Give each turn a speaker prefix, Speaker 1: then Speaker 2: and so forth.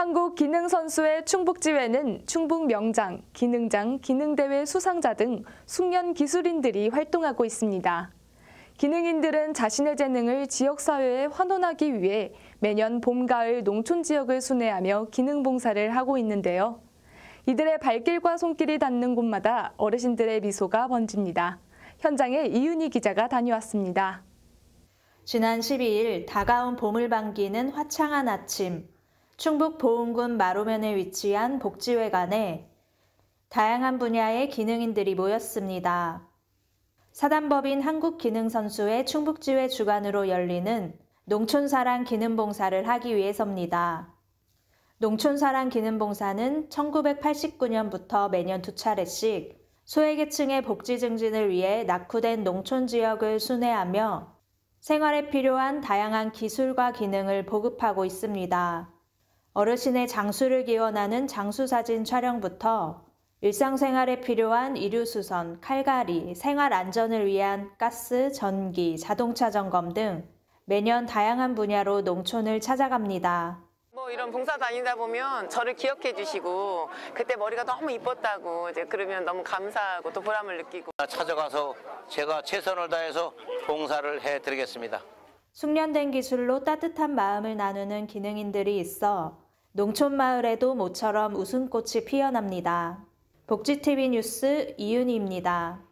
Speaker 1: 한국 기능 선수의 충북 지회는 충북 명장, 기능장, 기능대회 수상자 등 숙련 기술인들이 활동하고 있습니다. 기능인들은 자신의 재능을 지역사회에 환원하기 위해 매년 봄, 가을 농촌 지역을 순회하며 기능 봉사를 하고 있는데요. 이들의 발길과 손길이 닿는 곳마다 어르신들의 미소가 번집니다. 현장에 이윤희 기자가 다녀왔습니다.
Speaker 2: 지난 12일 다가온 봄을 반기는 화창한 아침. 충북 보은군 마로면에 위치한 복지회관에 다양한 분야의 기능인들이 모였습니다. 사단법인 한국기능선수회 충북지회 주관으로 열리는 농촌사랑 기능봉사를 하기 위해서입니다. 농촌사랑 기능봉사는 1989년부터 매년 두 차례씩 소외계층의 복지 증진을 위해 낙후된 농촌 지역을 순회하며 생활에 필요한 다양한 기술과 기능을 보급하고 있습니다. 어르신의 장수를 기원하는 장수사진 촬영부터 일상생활에 필요한 이류수선, 칼갈이, 생활 안전을 위한 가스, 전기, 자동차 점검 등 매년 다양한 분야로 농촌을 찾아갑니다.
Speaker 3: 뭐 이런 봉사 다니다 보면 저를 기억해 주시고 그때 머리가 너무 이뻤다고 이제 그러면
Speaker 4: 너무 감사하고 또 보람을 느끼고 찾아가서 제가 최선을 다해서 봉사를 해드리겠습니다.
Speaker 2: 숙련된 기술로 따뜻한 마음을 나누는 기능인들이 있어 농촌 마을에도 모처럼 웃음꽃이 피어납니다. 복지TV 뉴스 이윤희입니다.